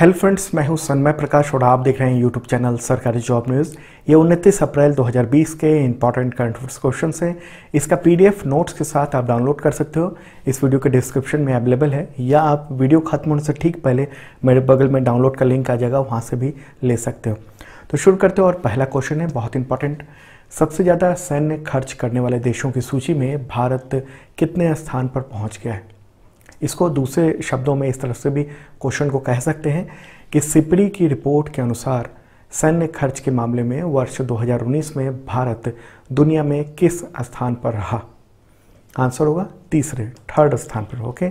Hello friends मैं हूं सन्मय प्रकाश और आप देख रहे हैं यूट्यूब चैनल सरकारी जॉब न्यूज़ ये उनतीस अप्रैल 2020 के इंपॉर्टेंट करंट अफेयर्स क्वेश्चन हैं इसका पीडीएफ नोट्स के साथ आप डाउनलोड कर सकते हो इस वीडियो के डिस्क्रिप्शन में अवेलेबल है या आप वीडियो खत्म होने से ठीक पहले मेरे बगल में डाउनलोड का लिंक आ जाएगा वहाँ से भी ले सकते हो तो शुरू करते हो और पहला क्वेश्चन है बहुत इंपॉर्टेंट सबसे ज़्यादा सैन्य खर्च करने वाले देशों की सूची में भारत कितने स्थान पर पहुँच गया है इसको दूसरे शब्दों में इस तरफ से भी क्वेश्चन को कह सकते हैं कि सिपरी की रिपोर्ट के अनुसार सैन्य खर्च के मामले में वर्ष 2019 में भारत दुनिया में किस स्थान पर रहा आंसर होगा तीसरे थर्ड स्थान पर ओके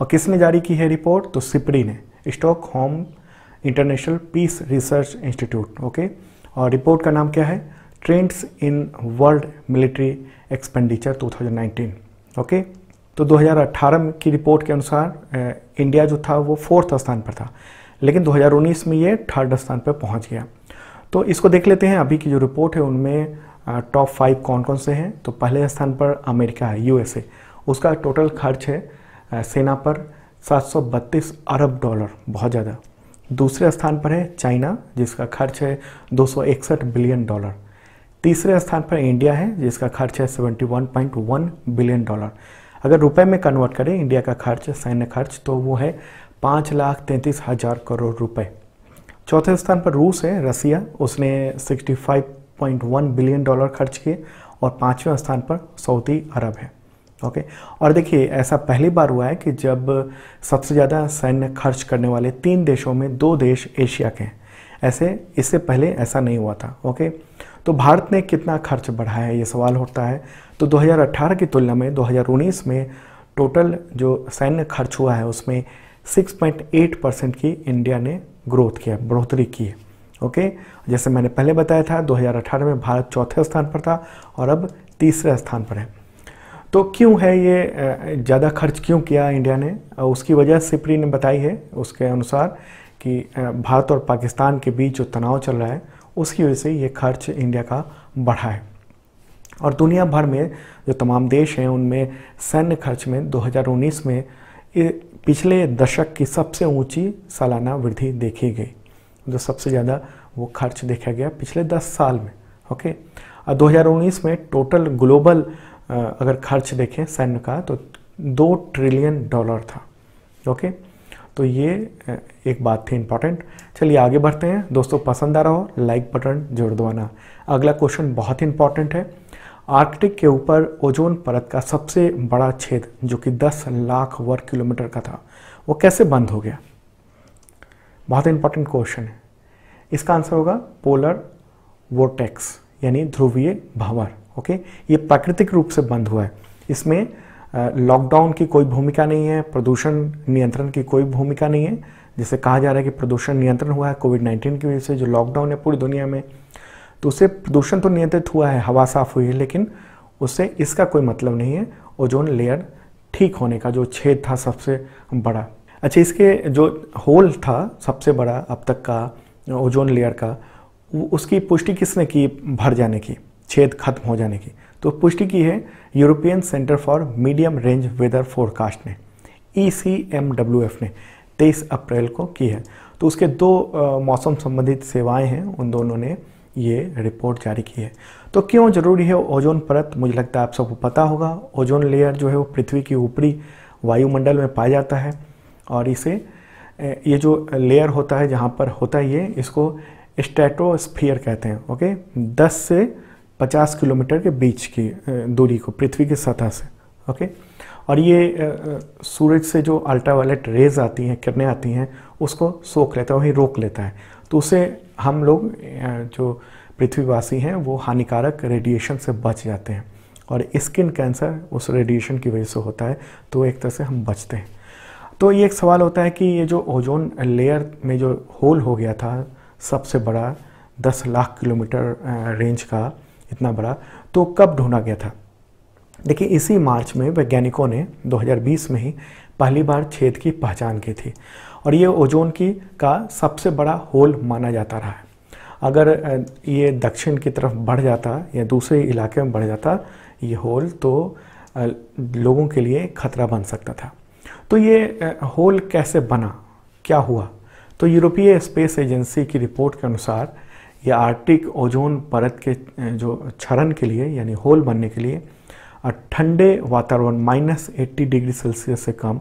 और किसने जारी की है रिपोर्ट तो सिपरी ने Stockholm international peace research institute okay और रिपोर्ट का नाम क्या है trends in world military expenditure 2019 okay okay? तो 2018 की रिपोर्ट के अनुसार इंडिया जो था वो फोर्थ स्थान पर था लेकिन 2019 में ये थर्ड स्थान पर पहुंच गया तो इसको देख लेते हैं अभी की जो रिपोर्ट है उनमें टॉप फाइव कौन कौन से हैं तो पहले स्थान पर अमेरिका है यूएसए उसका टोटल खर्च है सेना पर 732 अरब डॉलर बहुत ज़्यादा दूसरे स्थान पर है चाइना जिसका खर्च है दो बिलियन डॉलर तीसरे स्थान पर इंडिया है जिसका खर्च है 71.1 बिलियन डॉलर अगर रुपए में कन्वर्ट करें इंडिया का खर्च सैन्य खर्च तो वो है पाँच लाख तैंतीस हज़ार करोड़ रुपए चौथे स्थान पर रूस है रसिया उसने 65.1 बिलियन डॉलर खर्च किए और पाँचवें स्थान पर सऊदी अरब है ओके और देखिए ऐसा पहली बार हुआ है कि जब सबसे ज़्यादा सैन्य खर्च करने वाले तीन देशों में दो देश एशिया के हैं ऐसे इससे पहले ऐसा नहीं हुआ था ओके okay. तो भारत ने कितना खर्च बढ़ाया है ये सवाल होता है तो 2018 की तुलना में 2019 में टोटल जो सैन्य खर्च हुआ है उसमें 6.8 परसेंट की इंडिया ने ग्रोथ किया बढ़ोतरी की है ओके जैसे मैंने पहले बताया था 2018 में भारत चौथे स्थान पर था और अब तीसरे स्थान पर है तो क्यों है ये ज़्यादा खर्च क्यों किया इंडिया ने उसकी वजह सिपरी ने बताई है उसके अनुसार कि भारत और पाकिस्तान के बीच जो तनाव चल रहा है उसकी वजह से ये खर्च इंडिया का बढ़ा है और दुनिया भर में जो तमाम देश हैं उनमें सैन्य खर्च में 2019 में पिछले दशक की सबसे ऊंची सालाना वृद्धि देखी गई जो सबसे ज़्यादा वो खर्च देखा गया पिछले 10 साल में ओके और 2019 में टोटल ग्लोबल अगर खर्च देखें सैन्य का तो दो ट्रिलियन डॉलर था ओके तो ये एक बात थी इंपॉर्टेंट चलिए आगे बढ़ते हैं दोस्तों पसंद आ रहा हो लाइक बटन जोड़ दो आना अगला क्वेश्चन बहुत ही इंपॉर्टेंट है आर्कटिक के ऊपर ओजोन परत का सबसे बड़ा छेद जो कि 10 लाख वर्ग किलोमीटर का था वो कैसे बंद हो गया बहुत इंपॉर्टेंट क्वेश्चन है इसका आंसर होगा पोलर वोटेक्स यानी ध्रुवीय भंवर ओके ये प्राकृतिक रूप से बंद हुआ है इसमें लॉकडाउन की कोई भूमिका नहीं है प्रदूषण नियंत्रण की कोई भूमिका नहीं है जिसे कहा जा रहा है कि प्रदूषण नियंत्रण हुआ है कोविड नाइन्टीन की वजह से जो लॉकडाउन है पूरी दुनिया में तो उससे प्रदूषण तो नियंत्रित हुआ है हवा साफ हुई है लेकिन उससे इसका कोई मतलब नहीं है ओजोन लेयर ठीक होने का जो छेद था सबसे बड़ा अच्छा इसके जो होल था सबसे बड़ा अब तक का ओजोन लेयर का उसकी पुष्टि किसने की भर जाने की छेद खत्म हो जाने की तो पुष्टि की है European centre for medium range weather forecast ने ई e ने तेईस अप्रैल को की है तो उसके दो मौसम संबंधित सेवाएं हैं उन दोनों ने ये रिपोर्ट जारी की है तो क्यों ज़रूरी है ओजोन परत मुझे लगता है आप सबको पता होगा ओजोन लेयर जो है वो पृथ्वी की ऊपरी वायुमंडल में पाया जाता है और इसे ये जो लेयर होता है जहाँ पर होता है ये इसको स्टेटोस्फियर कहते हैं ओके दस से पचास किलोमीटर के बीच की दूरी को पृथ्वी की सतह से ओके और ये सूरज से जो वायलेट रेज आती हैं किरणें आती हैं उसको सोख लेता है वहीं रोक लेता है तो उसे हम लोग जो पृथ्वीवासी हैं वो हानिकारक रेडिएशन से बच जाते हैं और स्किन कैंसर उस रेडिएशन की वजह से होता है तो एक तरह से हम बचते हैं तो ये एक सवाल होता है कि ये जो ओजोन लेयर में जो होल हो गया था सबसे बड़ा दस लाख किलोमीटर रेंज का इतना बड़ा तो कब ढूंढा गया था देखिए इसी मार्च में वैज्ञानिकों ने 2020 में ही पहली बार छेद की पहचान की थी और ये ओजोन की का सबसे बड़ा होल माना जाता रहा है अगर ये दक्षिण की तरफ बढ़ जाता या दूसरे इलाके में बढ़ जाता ये होल तो लोगों के लिए खतरा बन सकता था तो ये होल कैसे बना क्या हुआ तो यूरोपीय स्पेस एजेंसी की रिपोर्ट के अनुसार या आर्टिक ओजोन परत के जो क्षरण के लिए यानी होल बनने के लिए ठंडे वातावरण माइनस एट्टी डिग्री सेल्सियस से कम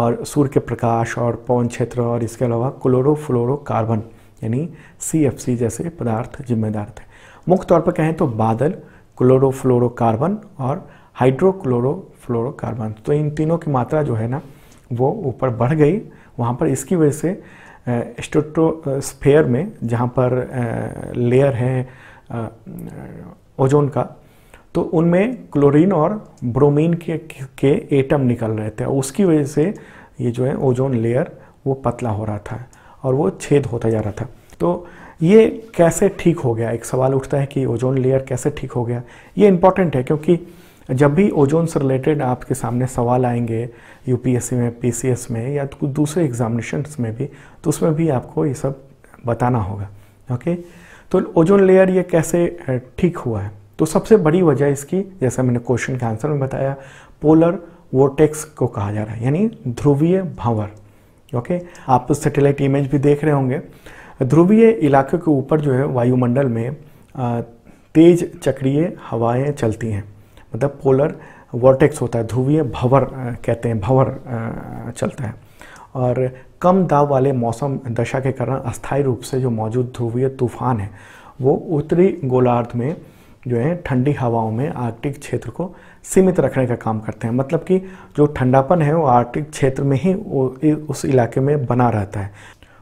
और सूर्य के प्रकाश और पवन क्षेत्र और इसके अलावा क्लोरोफ्लोरोकार्बन यानी सी जैसे पदार्थ जिम्मेदार थे मुख्य तौर पर कहें तो बादल क्लोरोफ्लोरोकार्बन और हाइड्रोक्लोरोफ्लोरोकार्बन तो इन तीनों की मात्रा जो है ना वो ऊपर बढ़ गई वहाँ पर इसकी वजह से स्टोटोस्फेयर में जहाँ पर लेयर है ओजोन का तो उनमें क्लोरीन और ब्रोमीन के के एटम निकल रहे थे उसकी वजह से ये जो है ओजोन लेयर वो पतला हो रहा था और वो छेद होता जा रहा था तो ये कैसे ठीक हो गया एक सवाल उठता है कि ओजोन लेयर कैसे ठीक हो गया ये इम्पॉर्टेंट है क्योंकि जब भी ओजोन से रिलेटेड आपके सामने सवाल आएंगे यूपीएससी में पीसीएस में या कुछ दूसरे एग्जामिनेशन में भी तो उसमें भी आपको ये सब बताना होगा ओके तो ओजोन लेयर ये कैसे ठीक हुआ है तो सबसे बड़ी वजह इसकी जैसा मैंने क्वेश्चन के आंसर में बताया पोलर वोटेक्स को कहा जा रहा है यानी ध्रुवीय भावर ओके आप तो सेटेलाइट इमेज भी देख रहे होंगे ध्रुवीय इलाके के ऊपर जो है वायुमंडल में तेज चक्रीय हवाएं चलती हैं मतलब पोलर वॉर्टेक्स होता है ध्रुवीय भंवर कहते हैं भंवर चलता है और कम दाब वाले मौसम दशा के कारण अस्थायी रूप से जो मौजूद ध्रुवीय तूफान है वो उत्तरी गोलार्ध में जो है ठंडी हवाओं में आर्कटिक क्षेत्र को सीमित रखने का काम करते हैं मतलब कि जो ठंडापन है वो आर्कटिक क्षेत्र में ही उस इलाके में बना रहता है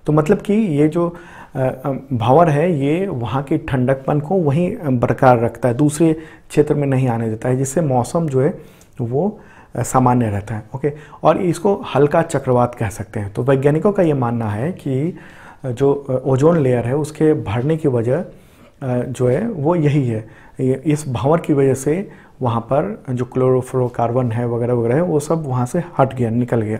तो मतलब कि ये जो भंवर है ये वहाँ की ठंडकपन को वहीं बरकरार रखता है दूसरे क्षेत्र में नहीं आने देता है जिससे मौसम जो है वो सामान्य रहता है ओके और इसको हल्का चक्रवात कह सकते हैं तो वैज्ञानिकों का ये मानना है कि जो ओजोन लेयर है उसके भरने की वजह जो है वो यही है इस भंवर की वजह से वहाँ पर जो क्लोरोफ्लोकार्बन है वगैरह वगैरह वो सब वहाँ से हट गया निकल गया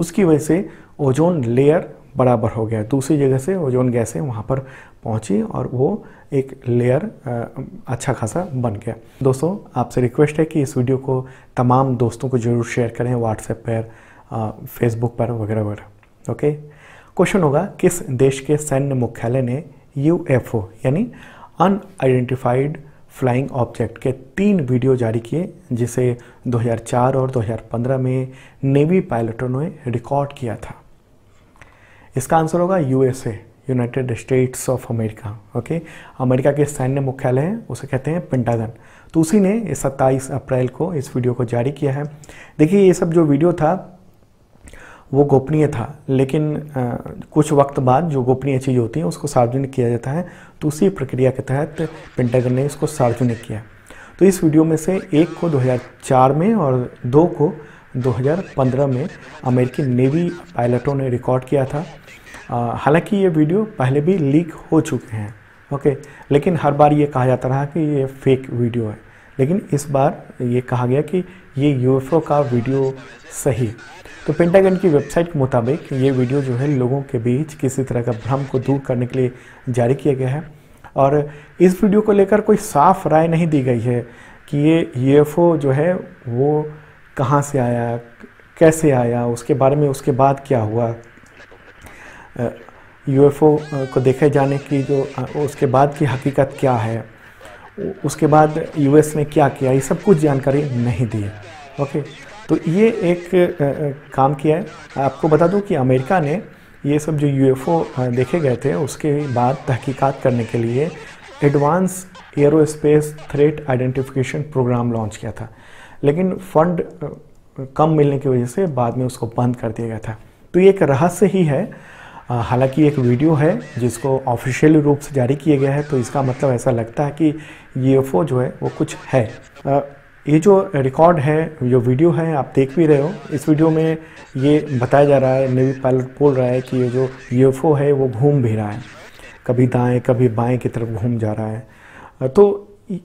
उसकी वजह से ओजोन लेयर बराबर हो गया दूसरी जगह से ओजोन गैसें वहाँ पर पहुँची और वो एक लेयर अच्छा खासा बन गया दोस्तों आपसे रिक्वेस्ट है कि इस वीडियो को तमाम दोस्तों को जरूर शेयर करें व्हाट्सएप पर फेसबुक पर वगैरह वगैरह ओके क्वेश्चन होगा किस देश के सैन्य मुख्यालय ने यू यानी अनआइडेंटिफाइड फ्लाइंग ऑब्जेक्ट के तीन वीडियो जारी किए जिसे 2004 और 2015 में नेवी पायलटों ने रिकॉर्ड किया था इसका आंसर होगा USA United States of America okay America के सैन्य मुख्यालय है उसे कहते हैं पिंटागन तो उसी ने सत्ताईस अप्रैल को इस वीडियो को जारी किया है देखिए ये सब जो वीडियो था वो गोपनीय था लेकिन आ, कुछ वक्त बाद जो गोपनीय चीज़ होती है उसको सार्वजनिक किया जाता है तो उसी प्रक्रिया के तहत पेंटागन ने इसको सार्वजनिक किया तो इस वीडियो में से एक को 2004 में और दो को 2015 में अमेरिकी नेवी पायलटों ने रिकॉर्ड किया था हालांकि ये वीडियो पहले भी लीक हो चुके हैं ओके लेकिन हर बार ये कहा जाता रहा कि ये फेक वीडियो है लेकिन इस बार ये कहा गया कि ये यूएफओ का वीडियो सही तो पेंटागन की वेबसाइट के मुताबिक ये वीडियो जो है लोगों के बीच किसी तरह का भ्रम को दूर करने के लिए जारी किया गया है और इस वीडियो को लेकर कोई साफ राय नहीं दी गई है कि ये यूएफओ जो है वो कहाँ से आया कैसे आया उसके बारे में उसके बाद क्या हुआ यूएफओ को देखे जाने की जो उसके बाद की हकीकत क्या है उसके बाद यूएस ने क्या किया ये सब कुछ जानकारी नहीं दी ओके तो ये एक काम किया है आपको बता दूं कि अमेरिका ने ये सब जो यूएफओ देखे गए थे उसके बाद तहकीकात करने के लिए advance aerospace threat identification programme launch किया था लेकिन फंड कम मिलने की वजह से बाद में उसको बंद कर दिया गया था तो ये एक रहस्य ही है हालांकि एक वीडियो है जिसको ऑफिशियल रूप से जारी किया गया है तो इसका मतलब ऐसा लगता है कि यूएफओ जो है वो कुछ है ये जो रिकॉर्ड है जो वीडियो है आप देख भी रहे हो इस वीडियो में ये बताया जा रहा है नेवी पायलट बोल रहा है कि ये जो यूएफओ है वो घूम भी रहा है कभी दाएं कभी बाएं की तरफ घूम जा रहा है तो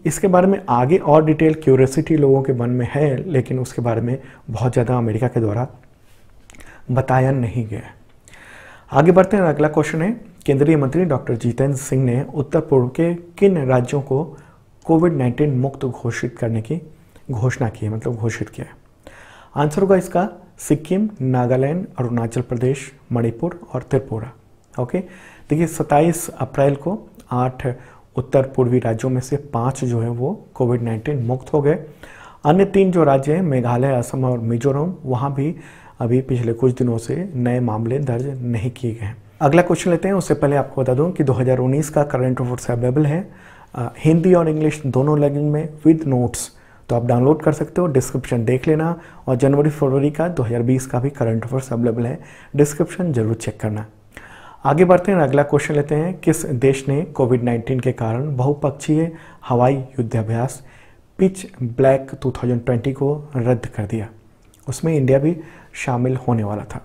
इसके बारे में आगे और डिटेल क्यूरसिटी लोगों के मन में है लेकिन उसके बारे में बहुत ज़्यादा अमेरिका के द्वारा बताया नहीं गया आगे बढ़ते हैं अगला क्वेश्चन है केंद्रीय मंत्री डॉक्टर जितेंद्र सिंह ने उत्तर पूर्व के किन राज्यों को कोविड 19 मुक्त घोषित करने की घोषणा की है मतलब घोषित किया है आंसर होगा इसका सिक्किम नागालैंड अरुणाचल प्रदेश मणिपुर और त्रिपुरा ओके देखिए 27 अप्रैल को आठ उत्तर पूर्वी राज्यों में से पाँच जो है वो कोविड नाइन्टीन मुक्त हो गए अन्य तीन जो राज्य हैं मेघालय असम और मिजोरम वहाँ भी अभी पिछले कुछ दिनों से नए मामले दर्ज नहीं किए गए हैं अगला क्वेश्चन लेते हैं उससे पहले आपको बता दूं कि 2019 का करंट अफेयर्स अवेलेबल है आ, हिंदी और इंग्लिश दोनों लैंग्वेज में विद नोट्स तो आप डाउनलोड कर सकते हो डिस्क्रिप्शन देख लेना और जनवरी फरवरी का 2020 का भी करंट अफेयर्स अवेलेबल है डिस्क्रिप्शन जरूर चेक करना आगे बढ़ते हैं अगला क्वेश्चन लेते हैं किस देश ने कोविड 19 के कारण बहुपक्षीय हवाई युद्धाभ्यास पिच ब्लैक 2020 को रद्द कर दिया उसमें इंडिया भी शामिल होने वाला था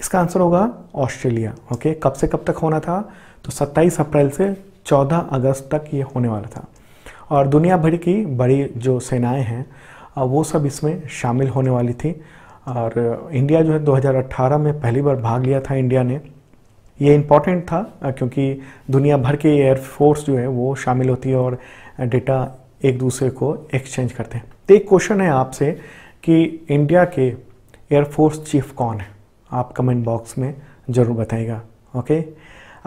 इसका आंसर होगा ऑस्ट्रेलिया ओके कब से कब तक होना था तो 27 अप्रैल से 14 अगस्त तक ये होने वाला था और दुनिया भर की बड़ी जो सेनाएं हैं वो सब इसमें शामिल होने वाली थी और इंडिया जो है 2018 में पहली बार भाग लिया था इंडिया ने ये इम्पॉर्टेंट था क्योंकि दुनिया भर के एयरफोर्स जो है वो शामिल होती है और डेटा एक दूसरे को एक्सचेंज करते हैं तो एक क्वेश्चन है आपसे कि इंडिया के एयरफोर्स चीफ कौन है आप कमेंट बॉक्स में ज़रूर बताएगा ओके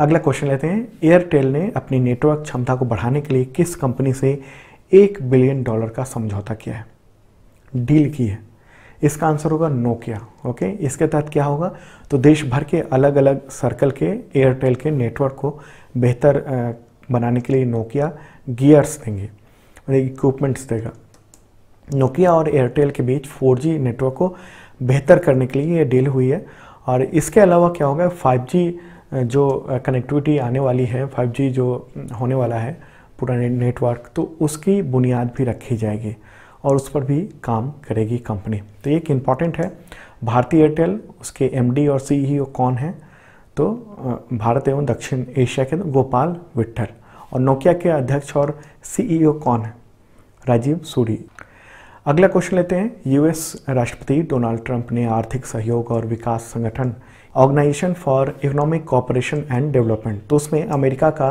अगला क्वेश्चन लेते हैं एयरटेल ने अपनी नेटवर्क क्षमता को बढ़ाने के लिए किस कंपनी से एक बिलियन डॉलर का समझौता किया है डील की है इसका आंसर होगा नोकिया ओके इसके तहत क्या होगा तो देश भर के अलग अलग सर्कल के एयरटेल के नेटवर्क को बेहतर बनाने के लिए नोकिया गियर्स देंगे और इक्विपमेंट्स देगा नोकिया और एयरटेल के बीच 4G नेटवर्क को बेहतर करने के लिए ये डील हुई है और इसके अलावा क्या होगा फाइव जो कनेक्टिविटी आने वाली है फाइव जो होने वाला है पूरा नेटवर्क तो उसकी बुनियाद भी रखी जाएगी और उस पर भी काम करेगी कंपनी तो एक इम्पॉर्टेंट है भारतीय एयरटेल उसके एमडी और सीईओ e कौन है तो भारत एवं दक्षिण एशिया के गोपाल विट्ठल और नोकिया के अध्यक्ष और सीईओ e कौन है राजीव सूरी अगला क्वेश्चन लेते हैं यूएस राष्ट्रपति डोनाल्ड ट्रंप ने आर्थिक सहयोग और विकास संगठन organisation for economic cooperation and development तो उसमें अमेरिका का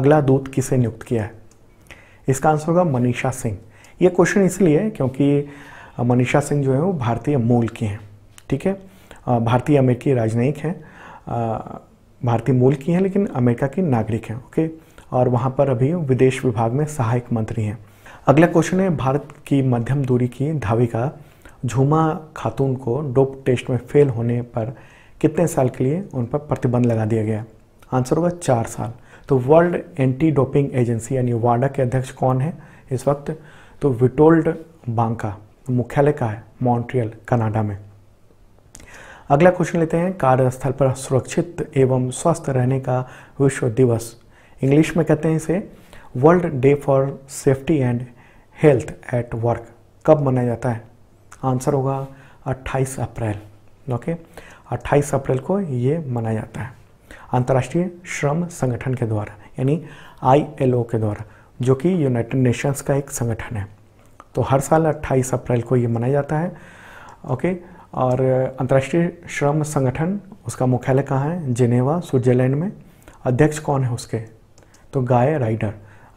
अगला दूत किसे नियुक्त किया है इसका आंसर होगा मनीषा सिंह ये क्वेश्चन इसलिए है क्योंकि मनीषा सिंह जो है वो भारतीय मूल की हैं ठीक है भारतीय अमेरिकी राजनयिक हैं भारतीय मूल की हैं लेकिन अमेरिका की नागरिक हैं ओके और वहाँ पर अभी विदेश विभाग में सहायक मंत्री हैं अगला क्वेश्चन है भारत की मध्यम दूरी की धाविका झूमा खातून को डोप टेस्ट में फेल होने पर कितने साल के लिए उन पर प्रतिबंध लगा दिया गया आंसर होगा चार साल तो वर्ल्ड एंटी डोपिंग एजेंसी यानी वाडा के अध्यक्ष कौन है इस वक्त तो विटोल्ड बांका मुख्यालय का है मॉन्ट्रियल कनाडा में अगला क्वेश्चन लेते हैं कार्यस्थल पर सुरक्षित एवं स्वस्थ रहने का विश्व दिवस इंग्लिश में कहते हैं इसे world day for safety and health at work कब मनाया जाता है आंसर होगा 28 अप्रैल ओके 28 अप्रैल को ये मनाया जाता है अंतर्राष्ट्रीय श्रम संगठन के द्वारा यानी आईएलओ के द्वारा जो कि यूनाइटेड नेशंस का एक संगठन है तो हर साल 28 अप्रैल को ये मनाया जाता है ओके और अंतर्राष्ट्रीय श्रम संगठन उसका मुख्यालय कहाँ है जिनेवा स्विट्जरलैंड में अध्यक्ष कौन है उसके तो गाय राइडर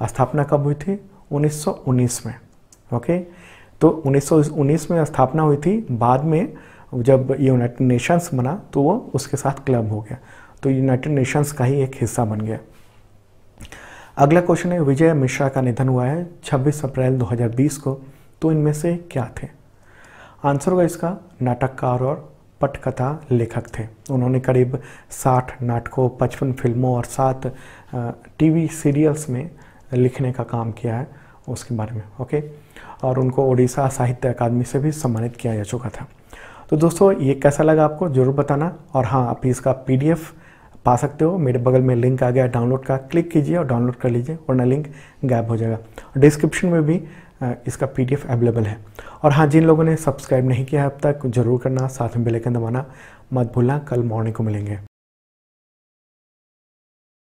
स्थापना कब हुई थी 1919 में ओके तो 1919 में स्थापना हुई थी बाद में जब यूनाइटेड नेशंस बना तो वो उसके साथ क्लब हो गया तो यूनाइटेड नेशंस का ही एक हिस्सा बन गया अगला क्वेश्चन है विजय मिश्रा का निधन हुआ है 26 अप्रैल 2020 को तो इनमें से क्या थे आंसर होगा इसका नाटककार और पटकथा लेखक थे उन्होंने करीब 60 नाटकों 55 फिल्मों और सात टीवी सीरियल्स में लिखने का काम किया है उसके बारे में ओके और उनको उड़ीसा साहित्य अकादमी से भी सम्मानित किया जा चुका था तो दोस्तों ये कैसा लगा आपको ज़रूर बताना और हाँ आप इसका पीडीएफ पा सकते हो मेरे बगल में लिंक आ गया डाउनलोड का क्लिक कीजिए और डाउनलोड कर लीजिए वरना लिंक गैप हो जाएगा डिस्क्रिप्शन में भी इसका पी अवेलेबल है और हाँ जिन लोगों ने सब्सक्राइब नहीं किया है अब तक ज़रूर करना साथ में बेलेकन दबाना मत भूलना कल मॉर्निंग को मिलेंगे